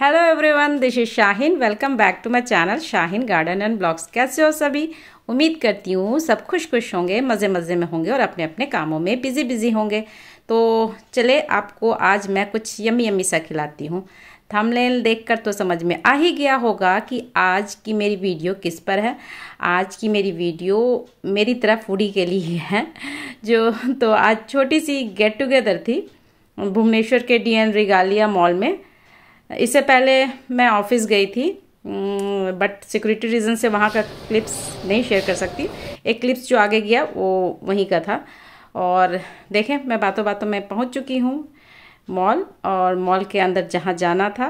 Hello everyone this is Shahin welcome back to my channel Shahin garden and blogs कैसे हो सभी उम्मीद करती हूँ सब खुश खुश होंगे मज़े मज़े में होंगे और अपने अपने कामों में बिज़ी बिज़ी होंगे तो चले आपको आज मैं कुछ यमी यमी सा खिलाती हूँ देख देखकर तो समझ में आ ही गया होगा कि आज की मेरी वीडियो किस पर है आज की मेरी वीडियो मेरी तरफ फूडी के लिए है जो तो आज छोटी सी गेट टुगेदर थी भुवनेश्वर के डी एन रिगालिया मॉल में इससे पहले मैं ऑफिस गई थी बट सिक्योरिटी रीज़न से वहाँ का क्लिप्स नहीं शेयर कर सकती एक क्लिप्स जो आगे गया वो वहीं का था और देखें मैं बातों बातों में पहुँच चुकी हूँ मॉल और मॉल के अंदर जहाँ जाना था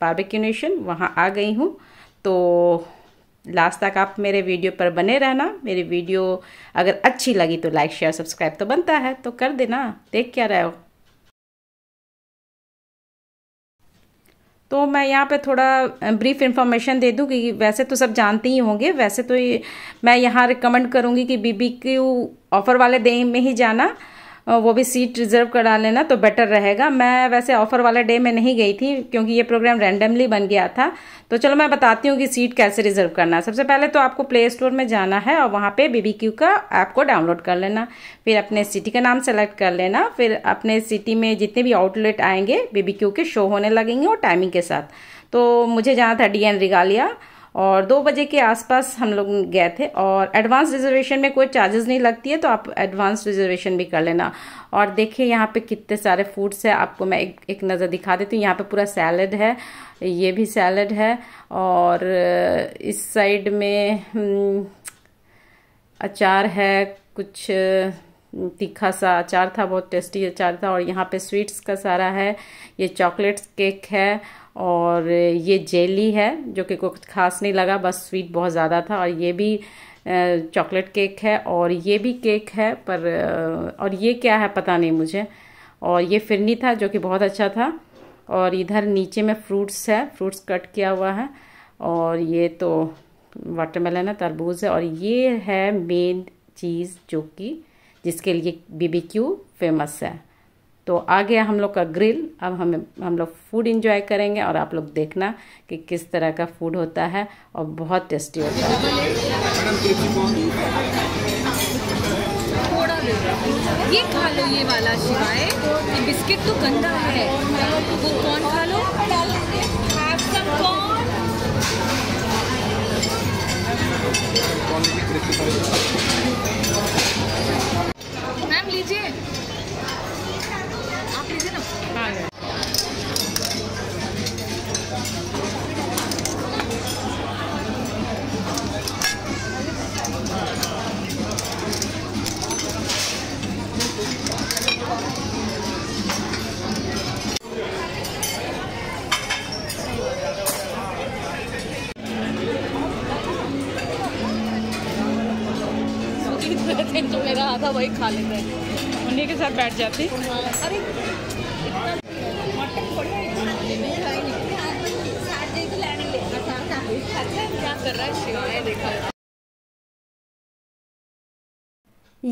बारबेक्यू नेशन वहाँ आ गई हूँ तो लास्ट तक आप मेरे वीडियो पर बने रहना मेरी वीडियो अगर अच्छी लगी तो लाइक शेयर सब्सक्राइब तो बनता है तो कर देना देख क्या रहे हो तो मैं यहाँ पे थोड़ा ब्रीफ इन्फॉर्मेशन दे दूँ कि वैसे तो सब जानते ही होंगे वैसे तो ये मैं यहाँ रिकमेंड करूँगी कि बीबी क्यू ऑफ़र वाले दे में ही जाना वो भी सीट रिजर्व करा लेना तो बेटर रहेगा मैं वैसे ऑफर वाले डे में नहीं गई थी क्योंकि ये प्रोग्राम रैंडमली बन गया था तो चलो मैं बताती हूँ कि सीट कैसे रिजर्व करना है सबसे पहले तो आपको प्ले स्टोर में जाना है और वहाँ पे क्यू का ऐप को डाउनलोड कर लेना फिर अपने सिटी का नाम सेलेक्ट कर लेना फिर अपने सिटी में जितने भी आउटलेट आएंगे क्यू के शो होने लगेंगे और टाइमिंग के साथ तो मुझे जाना था डी एन रिगालिया और दो बजे के आसपास हम लोग गए थे और एडवांस रिजर्वेशन में कोई चार्जेस नहीं लगती है तो आप एडवांस रिजर्वेशन भी कर लेना और देखिए यहाँ पे कितने सारे फूड्स हैं आपको मैं एक एक नज़र दिखा देती हूँ यहाँ पे पूरा सैलड है ये भी सैलड है और इस साइड में हम्म, अचार है कुछ तीखा सा अचार था बहुत टेस्टी अचार था और यहाँ पे स्वीट्स का सारा है ये चॉकलेट्स केक है और ये जेली है जो कि कुछ खास नहीं लगा बस स्वीट बहुत ज़्यादा था और ये भी चॉकलेट केक है और ये भी केक है पर और ये क्या है पता नहीं मुझे और ये फिरनी था जो कि बहुत अच्छा था और इधर नीचे में फ्रूट्स है फ्रूट्स कट किया हुआ है और ये तो वाटरमेलन है तरबूज है और ये है मेन चीज़ जो कि जिसके लिए बीबीक्यू फेमस है तो आ गया हम लोग का ग्रिल अब हमें हम लोग फूड इंजॉय करेंगे और आप लोग देखना कि किस तरह का फूड होता है और बहुत टेस्टी होता है ये खा लो ये वाला शिवाय ये बिस्किट तो गंदा है वो कौन खा लो मैम लीजिए था वही खा लेते उन्हीं के साथ बैठ जाती अरे हाँ, अच्छा, अच्छा। अच्छा,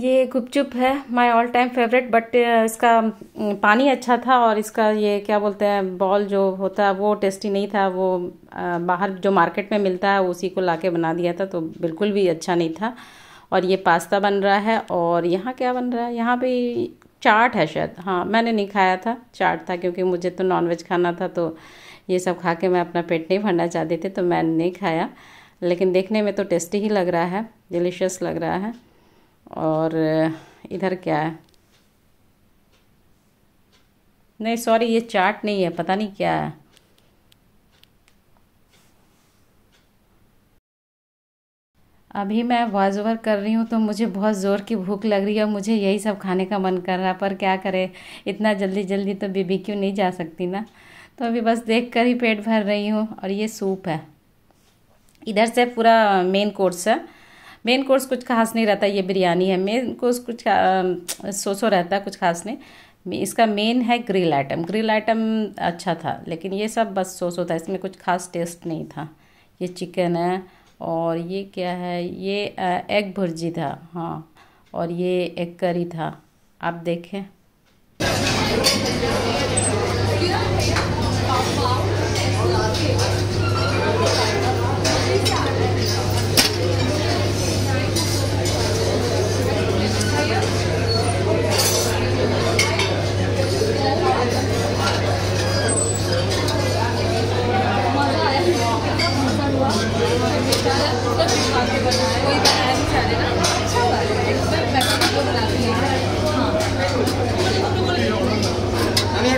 ये गुपचुप है my all time favourite but इसका पानी अच्छा था और इसका ये क्या बोलते हैं बॉल जो होता है वो टेस्टी नहीं था वो बाहर जो मार्केट में मिलता है उसी को लाके बना दिया था तो बिल्कुल भी अच्छा नहीं था और ये पास्ता बन रहा है और यहाँ क्या बन रहा है यहाँ भी चाट है शायद हाँ मैंने नहीं खाया था चाट था क्योंकि मुझे तो नॉनवेज खाना था तो ये सब खा के मैं अपना पेट नहीं भरना चाहती थी तो मैंने नहीं खाया लेकिन देखने में तो टेस्टी ही लग रहा है डिलीशियस लग रहा है और इधर क्या है नहीं सॉरी ये चाट नहीं है पता नहीं क्या है अभी मैं वॉइस ओवर कर रही हूँ तो मुझे बहुत ज़ोर की भूख लग रही है और मुझे यही सब खाने का मन कर रहा पर क्या करे इतना जल्दी जल्दी तो बीबी क्यों नहीं जा सकती ना तो अभी बस देख कर ही पेट भर रही हूँ और ये सूप है इधर से पूरा मेन कोर्स है मेन कोर्स कुछ खास नहीं रहता ये बिरयानी है मेन कोर्स कुछ सोसो रहता कुछ खास नहीं इसका मेन है ग्रिल आइटम ग्रिल आइटम अच्छा था लेकिन ये सब बस सोसो था इसमें कुछ खास टेस्ट नहीं था ये चिकन है और ये क्या है ये एग भुर्जी था हाँ और ये एग करी था आप देखें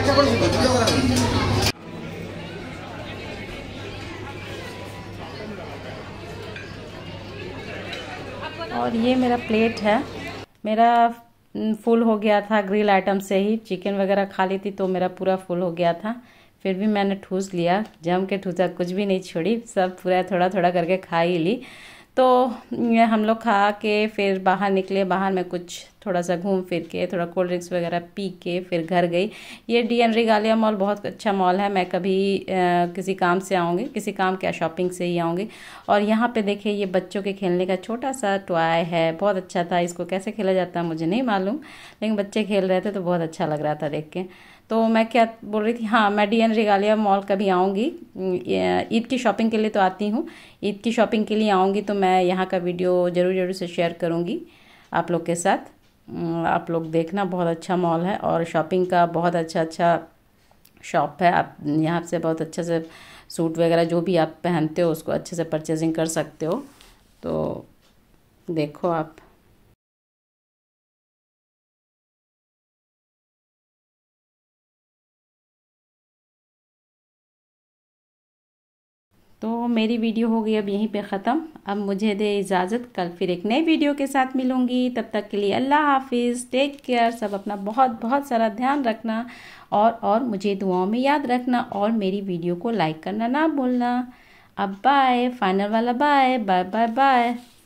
और ये मेरा प्लेट है मेरा फुल हो गया था ग्रिल आइटम से ही चिकन वगैरह खा ली थी तो मेरा पूरा फुल हो गया था फिर भी मैंने ठूस लिया जम के ठूसा कुछ भी नहीं छोड़ी सब पूरा थोड़ा थोड़ा करके खा ही ली तो हम लोग खा के फिर बाहर निकले बाहर में कुछ थोड़ा सा घूम फिर के थोड़ा कोल्ड ड्रिंक्स वगैरह पी के फिर घर गई ये डी एन रिगालिया मॉल बहुत अच्छा मॉल है मैं कभी आ, किसी काम से आऊँगी किसी काम क्या शॉपिंग से ही आऊँगी और यहाँ पे देखिए ये बच्चों के खेलने का छोटा सा टॉय है बहुत अच्छा था इसको कैसे खेला जाता है मुझे नहीं मालूम लेकिन बच्चे खेल रहे थे तो बहुत अच्छा लग रहा था देख के तो मैं क्या बोल रही थी हाँ मैं डी एन रिगालिया मॉल कभी आऊँगी ईद की शॉपिंग के लिए तो आती हूँ ईद की शॉपिंग के लिए आऊँगी तो मैं यहाँ का वीडियो ज़रूर ज़रूर से शेयर करूँगी आप लोग के साथ हम्म, आप लोग देखना बहुत अच्छा मॉल है और शॉपिंग का बहुत अच्छा अच्छा शॉप है आप यहाँ से बहुत अच्छे से सूट वगैरह जो भी आप पहनते हो उसको अच्छे से परचेजिंग कर सकते हो तो देखो आप तो मेरी वीडियो हो गई अब यहीं पे ख़त्म अब मुझे दे इजाज़त कल फिर एक नए वीडियो के साथ मिलूँगी तब तक के लिए अल्लाह हाफिज़ टेक केयर सब अपना बहुत बहुत सारा ध्यान रखना और और मुझे दुआओं में याद रखना और मेरी वीडियो को लाइक करना ना भूलना अब बाय फाइनल वाला बाय बाय बाय बाय